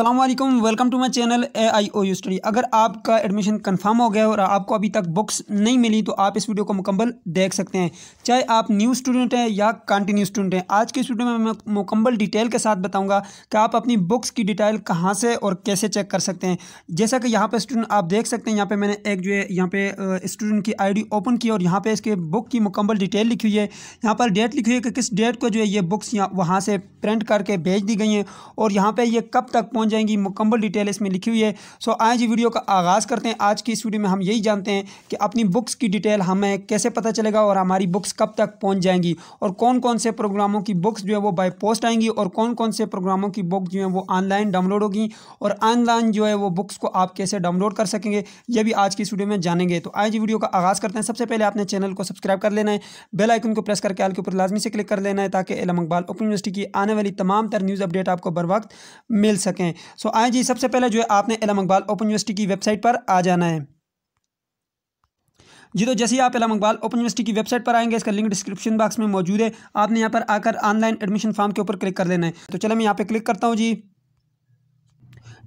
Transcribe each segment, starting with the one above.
अल्लाम welcome to my channel A I O U study अगर आपका एडमिशन कन्फर्म हो गया और आपको अभी तक बुक्स नहीं मिली तो आप इस वीडियो को मुकम्मल देख सकते हैं चाहे आप न्यू स्टूडेंट हैं या कंटिन्यू स्टूडेंट हैं आज के इस वीडियो में मैं मुकम्मल डिटेल के साथ बताऊंगा कि आप अपनी बुक्स की डिटेल कहाँ से और कैसे चेक कर सकते हैं जैसा कि यहाँ पर स्टूडेंट आप देख सकते हैं यहाँ पर मैंने एक जो है यहाँ पर स्टूडेंट की आई ओपन की और यहाँ पर इसके बुक की मुकम्मल डिटेल लिखी हुई है यहाँ पर डेट लिखी हुई है कि किस डेट को जो है ये बुक्स यहाँ वहाँ से प्रिंट करके भेज दी गई हैं और यहाँ पर ये कब तक पहुंच जाएंगी मुकम्मल डिटेल इसमें लिखी हुई है सो आज वीडियो का आगाज़ करते हैं आज की इस वीडियो में हम यही जानते हैं कि अपनी बुक्स की डिटेल हमें कैसे पता चलेगा और हमारी बुक्स कब तक पहुँच जाएंगी और कौन कौन से प्रोग्रामों की बुक्स जो है वो बाई पोस्ट आएंगी और कौन कौन से प्रोग्रामों की बुक जो है वो ऑनलाइन डाउनलोड होगी और ऑनलाइन जो है वो बुक्स को आप कैसे डाउनलोड कर सकेंगे ये भी आज की स्टूडियो में जानेंगे तो आज वीडियो का आगाज़ करते हैं सबसे पहले आपने चैनल को सब्सक्राइब कर लेना है बेल आइकन को प्रेस करके आल के ऊपर लाजमी से क्लिक कर लेना है ताकि इलम अकबाल ओपन यूनिवर्सिटी की आने वाली तमाम तर न्यूज़ अपडेट आपको बर वक्त मिल सकें सो आए हाँ जी सबसे पहले जो है आपने इलाम इकबाल ओपन यूनिवर्सिटी की वेबसाइट पर आ जाना है जी तो जैसे ही आप इलाम इकबाल ओपन यूनिवर्सिटी की वेबसाइट पर आएंगे इसका लिंक डिस्क्रिप्शन बॉक्स में मौजूद है आपने यहाँ पर आकर ऑनलाइन एडमिशन फॉर्म के ऊपर क्लिक कर लेना है तो चलो मैं यहाँ पर क्लिक करता हूँ जी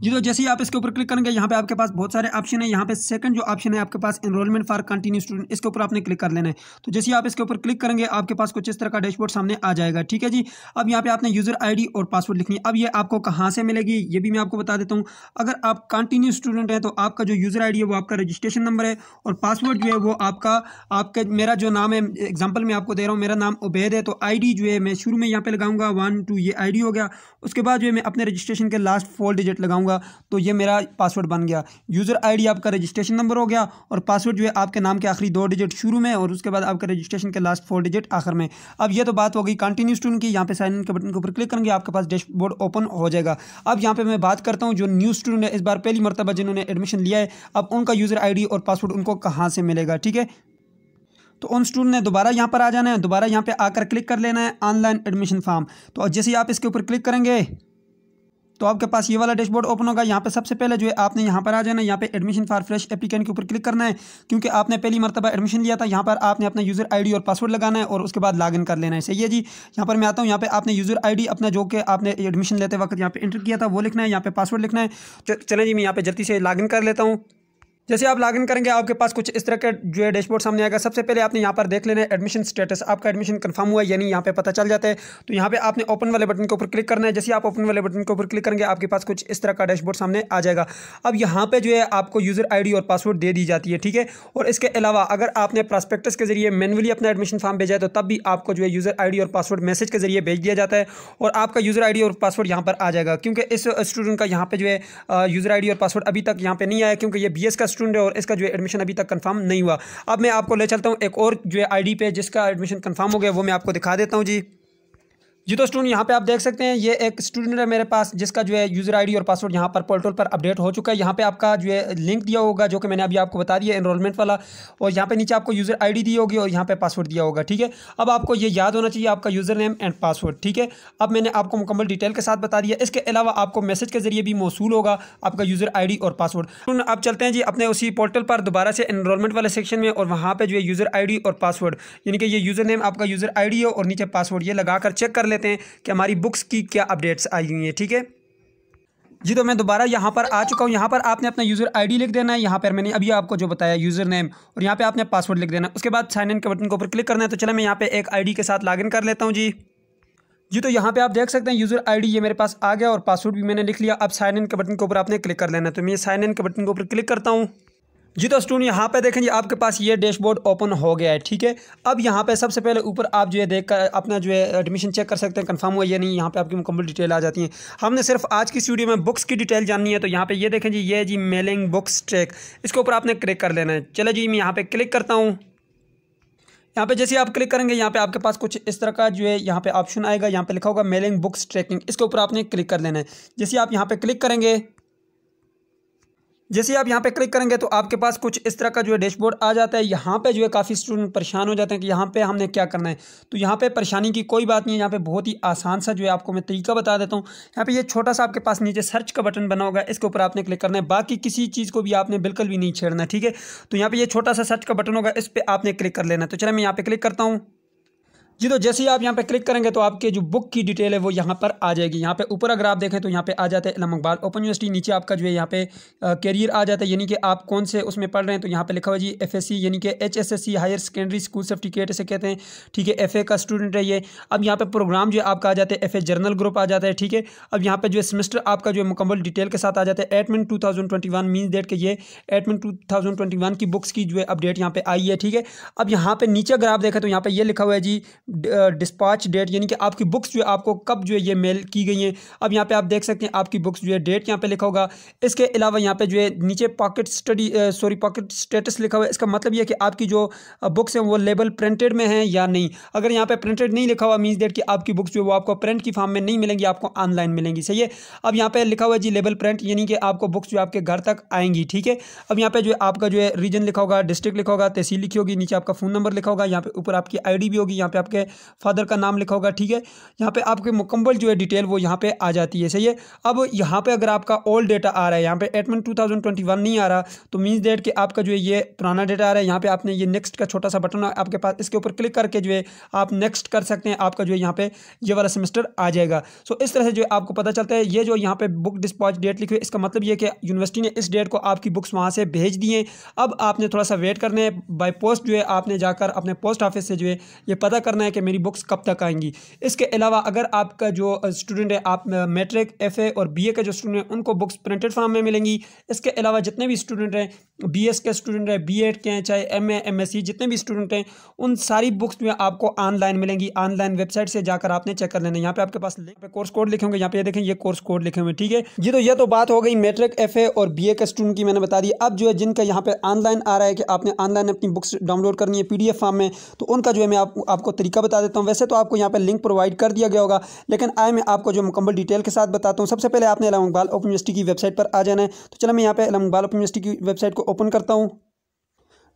जी तो जैसे ही आप इसके ऊपर क्लिक करेंगे यहाँ पे आपके पास बहुत सारे ऑप्शन है यहाँ पे सेकंड जो ऑप्शन है आपके पास इनरोलमेंट फॉर कंटिन्यू स्टूडेंट इसके ऊपर आपने क्लिक कर लेना है तो जैसे ही आप इसके ऊपर क्लिक करेंगे आपके पास कुछ इस तरह का डैशबोर्ड सामने आ जाएगा ठीक है जी अब यहाँ पे आपने यूजर आई और पासवर्ड लिखनी है अब ये आपको कहाँ से मिलेगी ये भी मैं आपको बता देता हूँ अगर आप कंटिन्यू स्टूडेंट हैं तो आपका जो यूजर आई है वो आपका रजिस्ट्रेशन नंबर है और पासवर्ड जो है वो आपका आपके मेरा जो नाम है एग्जाम्पल मैं आपको दे रहा हूँ मेरा नाम उबैद है तो आई जो है मैं शुरू में यहाँ पे लगाऊंगा वन टू ये आई हो गया उसके बाद जो है मैं अपने रजिस्ट्रेशन के लास्ट फोर डिजिट लगाऊंगा करूँगा तो ये मेरा पासवर्ड बन गया यूज़र आईडी आपका रजिस्ट्रेशन नंबर हो गया और पासवर्ड जो है आपके नाम के आखिरी दो डिजिट शुरू में और उसके बाद आपके रजिस्ट्रेशन के लास्ट फोर डिजिट आखिर में अब ये तो बात हो गई कंटिन्यू स्टूडेंट की यहाँ पे साइन इन के बटन के ऊपर क्लिक करेंगे आपके पास डैशबोर्ड ओपन हो जाएगा अब यहाँ पर मैं बात करता हूँ जो न्यू स्टूडेंट है इस बार पहली मरतबा जिन्होंने एडमिशन लिया है अब उनका यूज़र आईडी और पासवर्ड उनको कहाँ से मिलेगा ठीक है तो उन स्टूडेंट ने दोबारा यहाँ पर आ जाना है दोबारा यहाँ पर आकर क्लिक कर लेना है ऑनलाइन एडमिशन फॉर्म तो जैसे ही आप इसके ऊपर क्लिक करेंगे तो आपके पास ये वाला डैशबोर्ड ओपन होगा यहाँ पे सबसे पहले जो है आपने यहाँ पर आ जाना है यहाँ पे एडमिशन फॉर फ्रेश एप्लीकेंट के ऊपर क्लिक करना है क्योंकि आपने पहली मरतबा एडमिशन लिया था यहाँ पर आपने अपना यूज़र आईडी और पासवर्ड लगाना है और उसके बाद लॉगिन कर लेना है सही है जी यहाँ पर मैं आता हूँ यहाँ पर आपने यूज़र आई अपना जो कि आपने एडमिशन लेते वक्त यहाँ पर इंटर किया था वो लिखना है यहाँ पे पासवर्ड लिखना है चले जी मैं यहाँ पर जल्दी से लॉगिन कर लेता हूँ जैसे आप लॉगिन करेंगे आपके पास कुछ इस तरह के जो है डैशबोर्ड सामने आएगा सबसे पहले आपने यहाँ पर देख लेना है एडमिशन स्टेटस आपका एडमिशन कंफर्म हुआ यानी यहाँ पे पता चल जाता है तो यहाँ पे आपने ओपन वाले बटन के ऊपर क्लिक करना है जैसे आप ओपन वाले बटन के ऊपर क्लिक करेंगे आपके पास कुछ इस तरह का डैशबोर्ड सामने आ जाएगा अब यहाँ पर जो है आपको यूज़र आई और पासवर्ड दे दी जाती है ठीक है और इसके अलावा अगर आपने प्रॉस्पेक्टस के जरिए मैनुअली अपना एडमिशन फॉर्म भेजा है तो तब भी आपको जो है यूज़र आई और पासवर्ड मैसेज के जरिए भेज दिया जाता है और आपका यूज़र आई और पासवर्ड यहाँ पर आ जाएगा क्योंकि इस स्टूडेंट का यहाँ पर जो है यूज़र आई और पासवर्ड अभी तक यहाँ पर नहीं आया क्योंकि ये बी का स्टूडेंट है और इसका जो है एडमिशन अभी तक कन्फर्म नहीं हुआ अब मैं आपको ले चलता हूँ एक और जो है आई पे जिसका एडमिशन कन्फर्म हो गया वो मैं आपको दिखा देता हूँ जी जी तो स्टूडेंट यहाँ पे आप देख सकते हैं ये एक स्टूडेंट है मेरे पास जिसका जो है यूज़र आईडी और पासवर्ड यहाँ पर पोर्टल पर अपडेट हो चुका है यहाँ पे आपका जो है लिंक दिया होगा जो कि मैंने अभी आपको बता दिया एनरोलमेंट वाला और यहाँ पे नीचे आपको यूज़र आईडी दी होगी और यहाँ पे पासवर्ड दिया होगा ठीक है अब आपको ये याद होना चाहिए आपका यूज़र नेम एंड पासवर्ड ठीक है अब मैंने आपको मुकम्मल डिटेल के साथ बता दिया इसके अलावा आपको मैसेज के जरिए भी मौसू होगा आपका यूज़र आई और पासवर्ड आप चलते हैं जी अपने उसी पोर्टल पर दोबारा से एनरोलमेंट वाले सेक्शन में और वहाँ पर जो है यूज़र आई और पासवर्ड यानी कि ये यूज़र नेम आपका यूज़र आई है और नीचे पासवर्ड ये लगा चेक कर ले लेते हैं कि हमारी बुक्स की क्या अपडेट्स आई हुई हैं ठीक है जी तो मैं दोबारा यहाँ पर आ चुका हूँ यहाँ पर आपने अपना यूज़र आईडी लिख देना है यहाँ पर मैंने अभी आपको जो बताया यूज़र नेम और यहाँ पे आपने पासवर्ड लिख देना है उसके बाद साइन इन के बटन के ऊपर क्लिक करना है तो चले मैं यहाँ पे एक आईडी के साथ लॉगिन कर लेता हूँ जी जी तो यहाँ पे आप देख सकते हैं यूज़र आई ये मेरे पास आ गया और पासवर्ड भी मैंने लिख लिया अब साइन इन के बटन के ऊपर आपने क्लिक कर लेना है तो मैं साइन इन के बटन के ऊपर क्लिक करता हूँ जी तो स्टूडेंट यहाँ पे देखें जी आपके पास ये डैशबोर्ड ओपन हो गया है ठीक है अब यहाँ पे सबसे पहले ऊपर आप जो है देख कर अपना जो है एडमिशन चेक कर सकते हैं कंफर्म हुआ या नहीं यहाँ पे आपकी मुकम्मल डिटेल आ जाती है हमने सिर्फ आज की स्टूडियो में बुक्स की डिटेल जाननी है तो यहाँ पे ये देखें जी ये जी मेलिंग बुक्स ट्रैक इसके ऊपर आपने क्लिक कर लेना है चले जी मैं यहाँ पर क्लिक करता हूँ यहाँ पे जैसे आप क्लिक करेंगे यहाँ पे आपके पास कुछ इस तरह का जो है यहाँ पे ऑप्शन आएगा यहाँ पे लिखा होगा मेलिंग बुक्स ट्रैकिंग इसके ऊपर आपने क्लिक कर लेना है जैसे आप यहाँ पे क्लिक करेंगे जैसे आप यहाँ पे क्लिक करेंगे तो आपके पास कुछ इस तरह का जो है डैशबोर्ड आ जाता है यहाँ पे जो है काफ़ी स्टूडेंट परेशान हो जाते हैं कि यहाँ पे हमने क्या करना है तो यहाँ पे परेशानी की कोई बात नहीं है यहाँ पे बहुत ही आसान सा जो है आपको मैं तरीका बता देता हूँ यहाँ पे ये छोटा सा आपके पास नीचे सर्च का बटन बना होगा इसके ऊपर आपने क्लिक करना है बाकी किसी चीज़ को भी आपने बिल्कुल भी नहीं छेड़ना ठीक है तो यहाँ पर ये छोटा सा सर्च का बटन होगा इस पर आपने क्लिक कर लेना तो चले मैं यहाँ पर क्लिक करता हूँ जी तो जैसे ही आप यहाँ पे क्लिक करेंगे तो आपके जो बुक की डिटेल है वो यहाँ पर आ जाएगी यहाँ पे ऊपर अगर आप देखें तो यहाँ पे आ जाते हैं इलामकबाद ओपन यूनिवर्सिटी नीचे आपका जो है यहाँ पे करियर आ जाता है यानी कि आप कौन से उसमें पढ़ रहे हैं तो यहाँ पे लिखा हुआ जी एफएससी यानी कि HSSC higher secondary school certificate से कहते हैं ठीक है एफ का स्टूडेंट है ये अब यहाँ पर प्रोग्राम जो है आपका आ जाता है एफ जर्नल ग्रुप आ जाता है ठीक है अब यहाँ पर जो है सेमेस्टर आपका जो है मुकम्मल डिटेल के साथ आ जाता है autumn two thousand twenty one mean date के ये autumn two thousand twenty one की बुक्स की जो है अपडेट यहाँ पे आई है ठीक है अब यहाँ पर नीचे अगर आप देखें तो यहाँ पर ये लिखा हुआ है जी डिस्पाच डेट यानी कि आपकी बुक्स जो है आपको कब जो है ये मेल की गई हैं अब यहाँ पे आप देख सकते हैं आपकी बुक्स जो है डेट यहाँ पे लिखा होगा इसके अलावा यहाँ पे जो है नीचे pocket study sorry pocket status लिखा हुआ है इसका मतलब ये है कि आपकी जो बुक्स हैं वो लेबल प्रिंटेड में हैं या नहीं अगर यहाँ पर प्रिंटेड नहीं लिखा हुआ मीन्स डेट कि आपकी बुक्स जो है वो आपको प्रिंट की फॉर्म में नहीं मिलेंगी आपको ऑनलाइन मिलेंगी सही है अब यहाँ पर लिखा हुआ है जी लेबल प्रिंट यानी कि आपको बुक्स जो आपके घर तक आएंगी ठीक है अब यहाँ पर जो है आपका जो है रीजन लिखा होगा डिस्ट्रिक्ट लिखा होगा तहसील लिखी होगी नीचे आपका फ़ोन नंबर लिखा होगा यहाँ पर ऊपर आपकी आई भी होगी यहाँ पर आपके आपके फादर का नाम लिखा होगा ठीक है यहाँ पे आपकी मुकम्मल जो है डिटेल वो यहाँ पे आ जाती है सही है अब यहाँ पे अगर आपका ओल्ड डेटा आ रहा है यहाँ पे एटमन 2021 नहीं आ रहा तो मीन्स डेट कि आपका जो है ये पुराना डेटा आ रहा है यहाँ पे आपने ये नेक्स्ट का छोटा सा बटन आपके पास इसके ऊपर क्लिक करके जो है आप नेक्स्ट कर सकते हैं आपका जो है यहाँ पे ये वाला सेमेस्टर आ जाएगा सो इस तरह से जो आपको पता चलता है ये जो यहाँ पे बुक डिस्पॉच डेट लिखी हुई इसका मतलब ये कि यूनिवर्सिटी ने इस डेट को आपकी बुक्स वहाँ से भेज दी हैं अब आपने थोड़ा सा वेट करना है बाई पोस्ट जो है आपने जाकर अपने पोस्ट ऑफिस से जो है ये पता करना है है कि मेरी बुक्स कब तक आएंगी इसके अलावा अगर आपका जो स्टूडेंट है आप मेट्रिक एफ और बी का जो स्टूडेंट है उनको बुक्स प्रिंटेड फॉर्म में मिलेंगी इसके अलावा जितने भी स्टूडेंट हैं बी के स्टूडेंट हैं बी के हैं चाहे एम एम जितने भी स्टूडेंट हैं उन सारी बुक्स में आपको ऑनलाइन मिलेंगी ऑनलाइन वेबसाइट से जाकर आपने चेक कर लेना यहाँ पे आपके पास पे कोर्स कोड लिखे होंगे यहाँ पे देखें ये कोर्स कोड लिखे हुए ठीक है ये तो ये तो बात हो गई मैट्रिक एफ और बी के स्टूडेंट की मैंने बता दी अब जो है जिनका यहाँ पे ऑनलाइन आ रहा है कि आपने ऑनलाइन अपनी बुक्स डाउनलोड करनी है पी फॉर्म में तो उनका जो है मैं आपको तरीका तरीका बता देता हूँ वैसे तो आपको यहाँ पर लिंक प्रोवाइड कर दिया गया होगा लेकिन आए मैं आपको जो मुकम्मल डिटेल के साथ बताता हूँ सबसे पहले आपने अलम इकबाल ओपन यूनिवर्सिटी की वेबसाइट पर आ जाना है तो चलो मैं यहाँ पर अलम इकबाल ओपन यूनिवर्सिटी की वेबसाइट को ओपन करता हूँ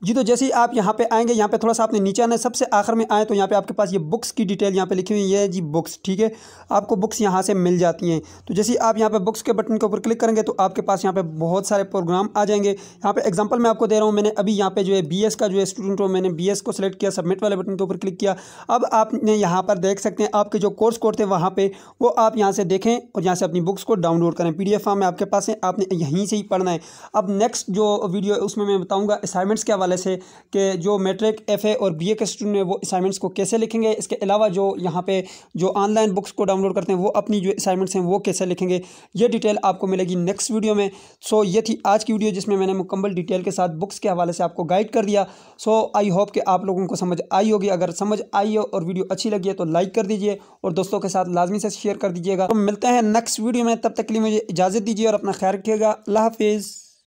जी तो जैसे ही आप यहाँ पे आएंगे यहाँ पे थोड़ा सा आपने नीचे आना है सबसे आखिर में आए तो यहाँ पे आपके पास ये बुक्स की डिटेल यहाँ पे लिखी हुई है जी बुक्स ठीक है आपको बुक्स यहाँ से मिल जाती हैं तो जैसे ही आप यहाँ पे बुक्स के बटन के ऊपर क्लिक करेंगे तो आपके पास यहाँ पे बहुत सारे प्रोग्राम आ जाएंगे यहाँ पे एग्जाम्पल मैं आपको दे रहा हूँ मैंने अभी यहाँ पे जो है बी का जो है स्टूडेंट हो मैंने बी को सिलेक्ट किया सबमिट वाले बटन के ऊपर क्लिक किया अब आपने यहाँ पर देख सकते हैं आपके जो कोर्स कोड थे वहाँ पर वो आप यहाँ से देखें और यहाँ से अपनी बुक्स को डाउनलोड करें पी फॉर्म आपके पास है आपने यहीं से ही पढ़ना है अब नेक्स्ट जो वीडियो उसमें मैं बताऊँगा असाइनमेंट्स के हवाले हवाले से कि जो मेट्रिक एफ और बी के स्टूडेंट हैं वो असाइनमेंट्स को कैसे लिखेंगे इसके अलावा जो यहाँ पे जो ऑनलाइन बुक्स को डाउनलोड करते हैं वो अपनी जो असाइनमेंट्स हैं वो कैसे लिखेंगे ये डिटेल आपको मिलेगी नेक्स्ट वीडियो में सो ये थी आज की वीडियो जिसमें मैंने मुकम्मल डिटेल के साथ बुक्स के हवाले से आपको गाइड कर दिया सो आई होप कि आप लोगों को समझ आई होगी अगर समझ आई हो और वीडियो अच्छी लगी है तो लाइक कर दीजिए और दोस्तों के साथ लाजमी से शेयर कर दीजिएगा तो मिलते हैं नेक्स्ट वीडियो में तब तक के लिए मुझे इजाज़त दीजिए और अपना ख्याल रखिएगा अल्लाह हाफिज़